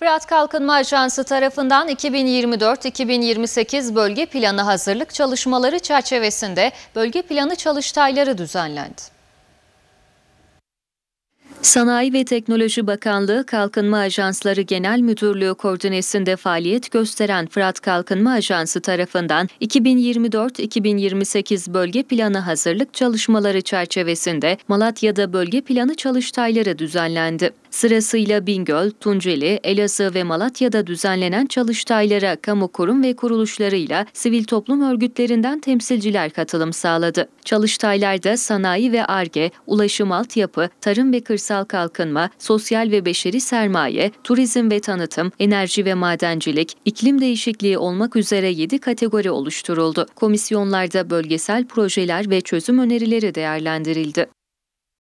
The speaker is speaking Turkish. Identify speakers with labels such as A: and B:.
A: Fırat Kalkınma Ajansı tarafından 2024-2028 bölge planı hazırlık çalışmaları çerçevesinde bölge planı çalıştayları düzenlendi. Sanayi ve Teknoloji Bakanlığı Kalkınma Ajansları Genel Müdürlüğü koordinesinde faaliyet gösteren Fırat Kalkınma Ajansı tarafından 2024-2028 bölge planı hazırlık çalışmaları çerçevesinde Malatya'da bölge planı çalıştayları düzenlendi. Sırasıyla Bingöl, Tunceli, Elazığ ve Malatya'da düzenlenen çalıştaylara kamu kurum ve kuruluşlarıyla sivil toplum örgütlerinden temsilciler katılım sağladı. Çalıştaylarda sanayi ve ARGE, ulaşım altyapı, tarım ve kırsal kalkınma, sosyal ve beşeri sermaye, turizm ve tanıtım, enerji ve madencilik, iklim değişikliği olmak üzere 7 kategori oluşturuldu. Komisyonlarda bölgesel projeler ve çözüm önerileri değerlendirildi.